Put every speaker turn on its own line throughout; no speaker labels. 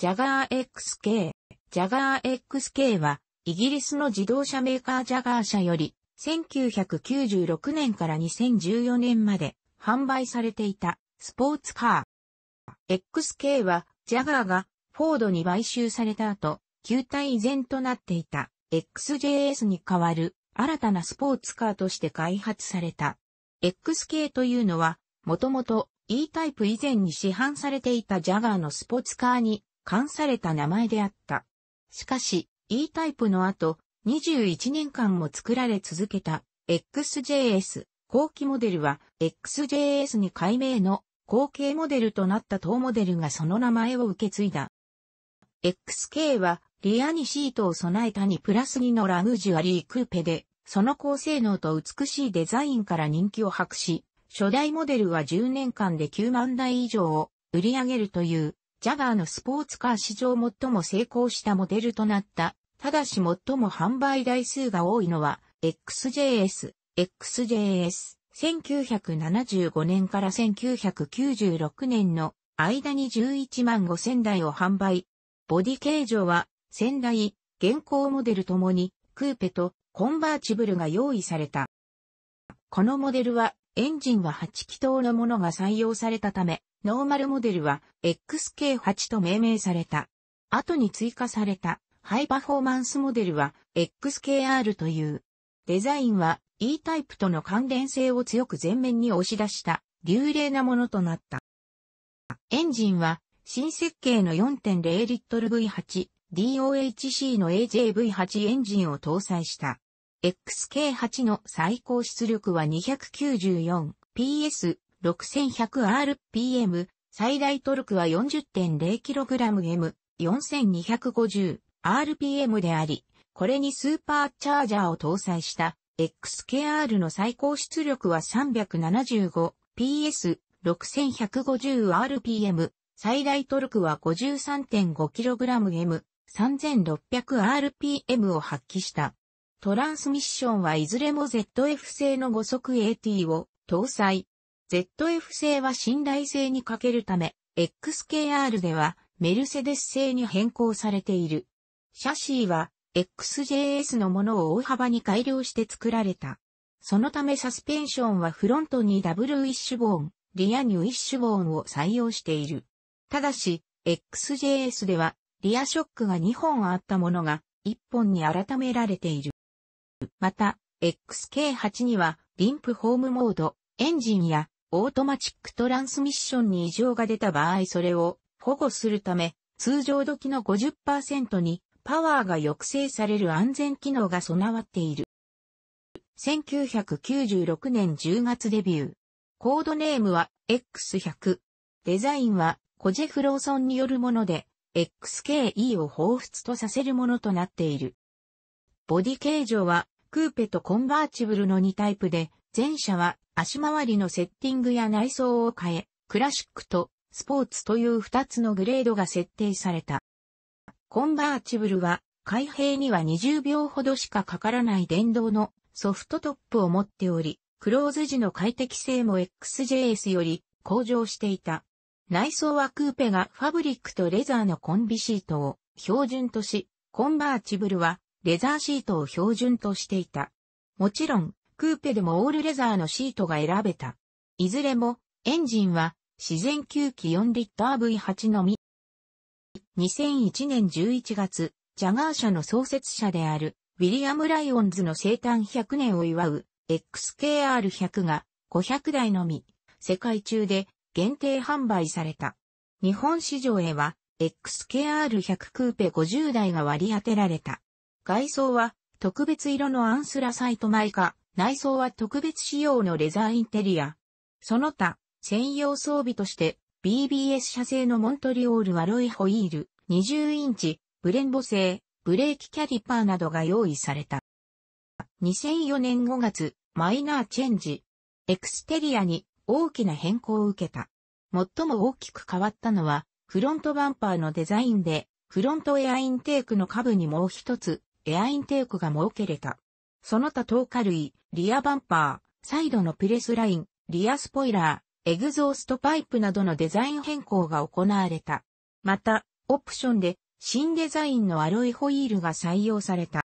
ジャガー XK。ジャガー XK は、イギリスの自動車メーカージャガー社より、1996年から2014年まで販売されていたスポーツカー。XK は、ジャガーがフォードに買収された後、旧体依然となっていた XJS に代わる新たなスポーツカーとして開発された。XK というのは、もともと E タイプ以前に市販されていたジャガーのスポーツカーに冠された名前であった。しかし、E タイプの後、21年間も作られ続けた XJS 後期モデルは XJS に改名の後継モデルとなった当モデルがその名前を受け継いだ。XK はリアにシートを備えたにプラス2のラグジュアリークーペで、その高性能と美しいデザインから人気を博し、初代モデルは10年間で9万台以上を売り上げるというジャガーのスポーツカー史上最も成功したモデルとなった。ただし最も販売台数が多いのは、XJS、XJS。1975年から1996年の間に11万5000台を販売。ボディ形状は、仙台、現行モデルともに、クーペとコンバーチブルが用意された。このモデルはエンジンは8気筒のものが採用されたため、ノーマルモデルは XK8 と命名された。後に追加されたハイパフォーマンスモデルは XKR という。デザインは E タイプとの関連性を強く前面に押し出した流麗なものとなった。エンジンは新設計の 4.0L V8 DOHC の AJV8 エンジンを搭載した。XK8 の最高出力は 294PS6100rpm、最大トルクは 40.0kgm4250rpm であり、これにスーパーチャージャーを搭載した XKR の最高出力は 375PS6150rpm、最大トルクは 53.5kgm3600rpm を発揮した。トランスミッションはいずれも ZF 製の5速 AT を搭載。ZF 製は信頼性に欠けるため、XKR ではメルセデス製に変更されている。シャシーは XJS のものを大幅に改良して作られた。そのためサスペンションはフロントにダブルウィッシュボーン、リアニュウィッシュボーンを採用している。ただし、XJS ではリアショックが2本あったものが1本に改められている。また、XK8 には、リンプホームモード、エンジンや、オートマチックトランスミッションに異常が出た場合それを保護するため、通常時の50%にパワーが抑制される安全機能が備わっている。1996年10月デビュー。コードネームは X100。デザインはコジェフローソンによるもので、XKE を彷彿とさせるものとなっている。ボディ形状は、クーペとコンバーチブルの2タイプで、前者は足回りのセッティングや内装を変え、クラシックとスポーツという2つのグレードが設定された。コンバーチブルは、開閉には20秒ほどしかかからない電動のソフトトップを持っており、クローズ時の快適性も XJS より向上していた。内装はクーペがファブリックとレザーのコンビシートを標準とし、コンバーチブルはレザーシートを標準としていた。もちろん、クーペでもオールレザーのシートが選べた。いずれも、エンジンは、自然吸気4リッター V8 のみ。2001年11月、ジャガー社の創設者である、ウィリアム・ライオンズの生誕100年を祝う、XKR100 が、500台のみ、世界中で、限定販売された。日本市場へは、XKR100 クーペ50台が割り当てられた。外装は特別色のアンスラサイトマイカ、内装は特別仕様のレザーインテリア。その他、専用装備として BBS 社製のモントリオールはロイホイール、20インチ、ブレンボ製、ブレーキキャリパーなどが用意された。2004年5月、マイナーチェンジ。エクステリアに大きな変更を受けた。最も大きく変わったのは、フロントバンパーのデザインで、フロントエアインテークの下部にもう一つ、エアインテークが設けれた。その他透過類、リアバンパー、サイドのプレスライン、リアスポイラー、エグゾーストパイプなどのデザイン変更が行われた。また、オプションで新デザインのアロイホイールが採用された。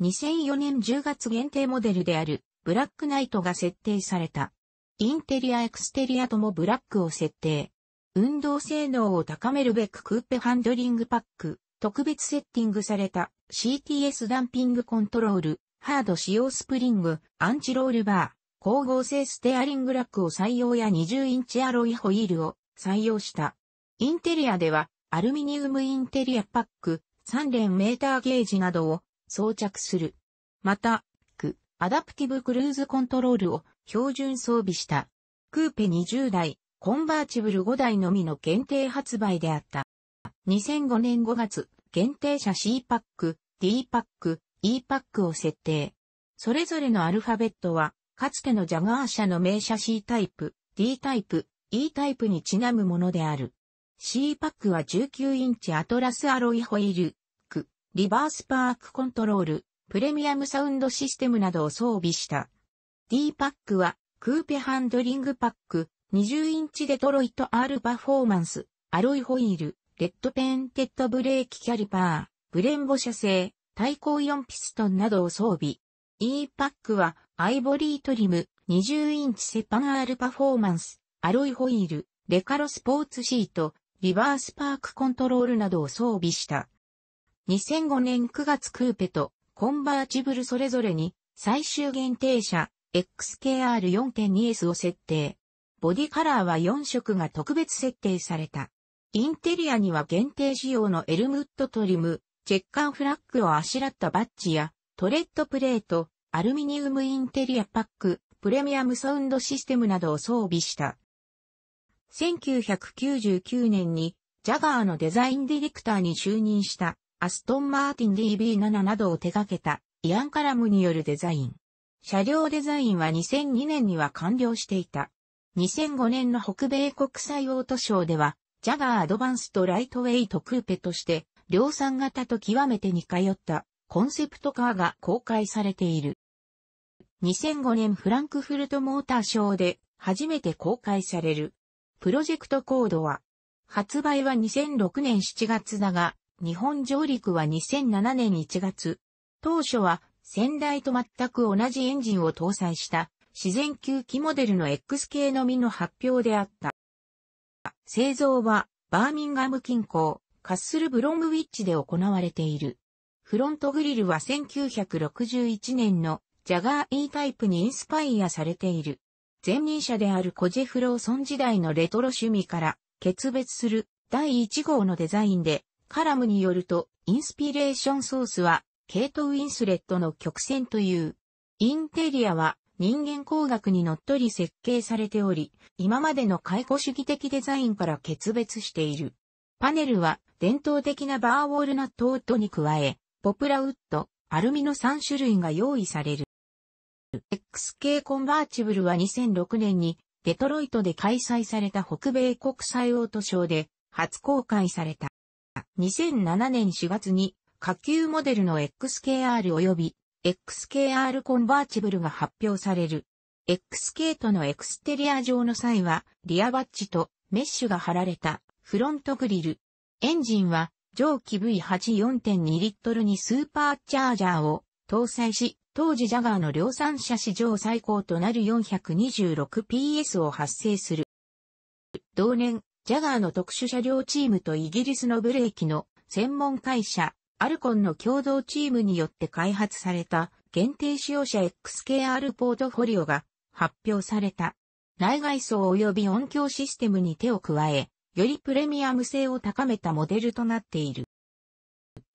2004年10月限定モデルであるブラックナイトが設定された。インテリアエクステリアともブラックを設定。運動性能を高めるべくクーペハンドリングパック、特別セッティングされた CTS ダンピングコントロール、ハード使用スプリング、アンチロールバー、光合成ステアリングラックを採用や20インチアロイホイールを採用した。インテリアでは、アルミニウムインテリアパック、3連メーターゲージなどを装着する。また、ク、アダプティブクルーズコントロールを標準装備した。クーペ20台、コンバーチブル5台のみの限定発売であった。2005年5月、限定車 C パック、D パック、E パックを設定。それぞれのアルファベットは、かつてのジャガー社の名車 C タイプ、D タイプ、E タイプにちなむものである。C パックは19インチアトラスアロイホイール、ク、リバースパークコントロール、プレミアムサウンドシステムなどを装備した。D パックは、クーペハンドリングパック、20インチデトロイト R パフォーマンス、アロイホイール、レッドペンテッドブレーキキャリパー。ブレンボ社製、対抗4ピストンなどを装備。E パックは、アイボリートリム、20インチセパナールパフォーマンス、アロイホイール、レカロスポーツシート、リバースパークコントロールなどを装備した。2005年9月クーペとコンバーチブルそれぞれに最終限定車 XKR4.2S を設定。ボディカラーは4色が特別設定された。インテリアには限定仕様のエルムッドトリム、チェッカーフラッグをあしらったバッジや、トレッドプレート、アルミニウムインテリアパック、プレミアムサウンドシステムなどを装備した。1999年に、ジャガーのデザインディレクターに就任した、アストンマーティン DB7 などを手掛けた、イアン・カラムによるデザイン。車両デザインは2002年には完了していた。2005年の北米国際オートショーでは、ジャガーアドバンスとライトウェイトクーペとして、量産型と極めて似通ったコンセプトカーが公開されている。2005年フランクフルトモーターショーで初めて公開される。プロジェクトコードは、発売は2006年7月だが、日本上陸は2007年1月。当初は先代と全く同じエンジンを搭載した自然吸気モデルの X 系のみの発表であった。製造はバーミンガム近郊カッスルブロムウィッチで行われている。フロントグリルは1961年のジャガー E タイプにインスパイアされている。前任者であるコジェフローソン時代のレトロ趣味から決別する第1号のデザインで、カラムによるとインスピレーションソースはケイト・ウィンスレットの曲線という。インテリアは人間工学にのっとり設計されており、今までの解雇主義的デザインから決別している。パネルは伝統的なバーウォールナットウッドに加え、ポプラウッド、アルミの3種類が用意される。XK コンバーチブルは2006年にデトロイトで開催された北米国際オートショーで初公開された。2007年4月に下級モデルの XKR 及び XKR コンバーチブルが発表される。XK とのエクステリア上の際はリアバッジとメッシュが貼られたフロントグリル。エンジンは蒸気 V84.2 リットルにスーパーチャージャーを搭載し、当時ジャガーの量産車史上最高となる 426PS を発生する。同年、ジャガーの特殊車両チームとイギリスのブレーキの専門会社、アルコンの共同チームによって開発された限定使用車 XKR ポートフォリオが発表された。内外装及び音響システムに手を加え、よりプレミアム性を高めたモデルとなっている。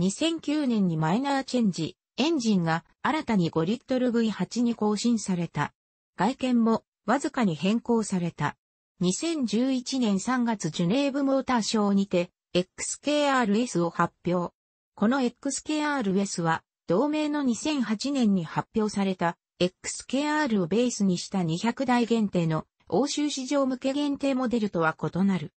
2009年にマイナーチェンジ、エンジンが新たに5ル v 8に更新された。外見もわずかに変更された。2011年3月ジュネーブモーターショーにて XKRS を発表。この XKRS は同名の2008年に発表された XKR をベースにした200台限定の欧州市場向け限定モデルとは異なる。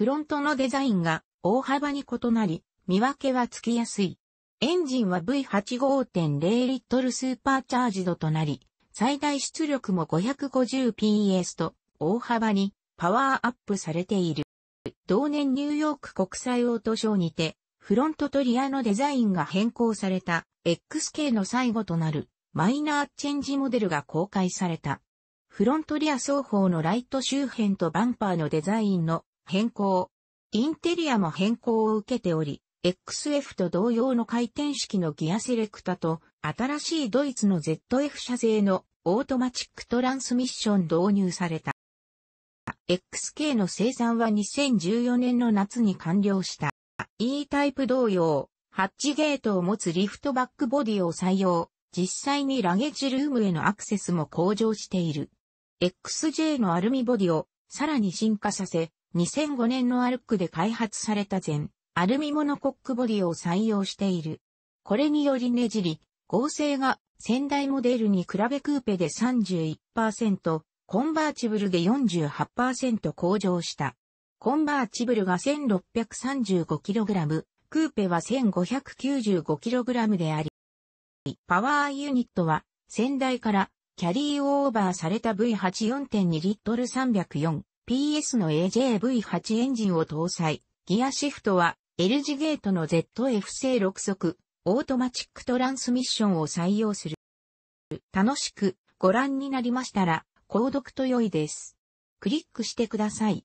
フロントのデザインが大幅に異なり、見分けはつきやすい。エンジンは V85.0 リットルスーパーチャージドとなり、最大出力も 550PS と大幅にパワーアップされている。同年ニューヨーク国際オートショーにて、フロントとリアのデザインが変更された XK の最後となるマイナーチェンジモデルが公開された。フロントリア双方のライト周辺とバンパーのデザインの変更。インテリアも変更を受けており、XF と同様の回転式のギアセレクタと、新しいドイツの ZF 社製のオートマチックトランスミッション導入された。XK の生産は2014年の夏に完了した。E タイプ同様、ハッチゲートを持つリフトバックボディを採用、実際にラゲッジルームへのアクセスも向上している。XJ のアルミボディをさらに進化させ、2005年のアルックで開発された全アルミモノコックボディを採用している。これによりねじり、合成が先代モデルに比べクーペで31%、コンバーチブルで48%向上した。コンバーチブルが 1635kg、クーペは 1595kg であり、パワーユニットは先代からキャリーオーバーされた V84.2 リットル304 PS の AJV8 エンジンを搭載。ギアシフトは L 字ゲートの ZF 製6速、オートマチックトランスミッションを採用する。楽しくご覧になりましたら、購読と良いです。クリックしてください。